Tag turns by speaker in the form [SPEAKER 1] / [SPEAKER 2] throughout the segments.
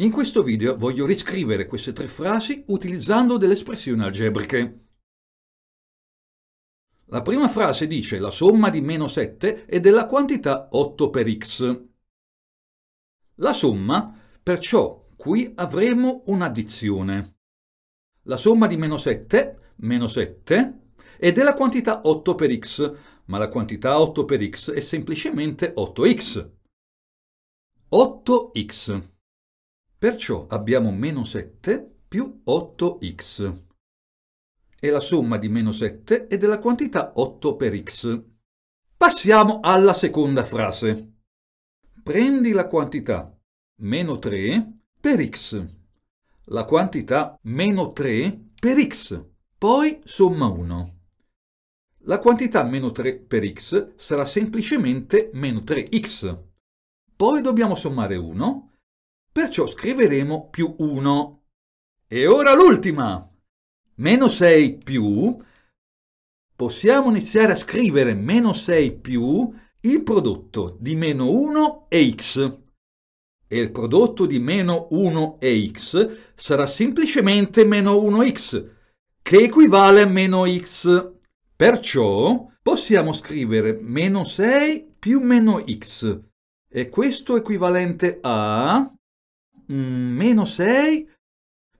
[SPEAKER 1] In questo video voglio riscrivere queste tre frasi utilizzando delle espressioni algebriche. La prima frase dice la somma di meno 7 è della quantità 8 per x. La somma, perciò qui avremo un'addizione. La somma di meno 7, meno 7, è della quantità 8 per x, ma la quantità 8 per x è semplicemente 8x. 8x. Perciò abbiamo meno 7 più 8x. E la somma di meno 7 è della quantità 8 per x. Passiamo alla seconda frase. Prendi la quantità meno 3 per x. La quantità meno 3 per x. Poi somma 1. La quantità meno 3 per x sarà semplicemente meno 3x. Poi dobbiamo sommare 1 perciò scriveremo più 1. E ora l'ultima! Meno 6 più, possiamo iniziare a scrivere meno 6 più il prodotto di meno 1 e x. E il prodotto di meno 1 e x sarà semplicemente meno 1x, che equivale a meno x. Perciò possiamo scrivere meno 6 più meno x, e questo è equivalente a Mm, meno 6,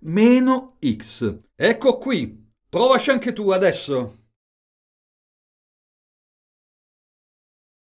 [SPEAKER 1] meno x. Ecco qui, provaci anche tu adesso.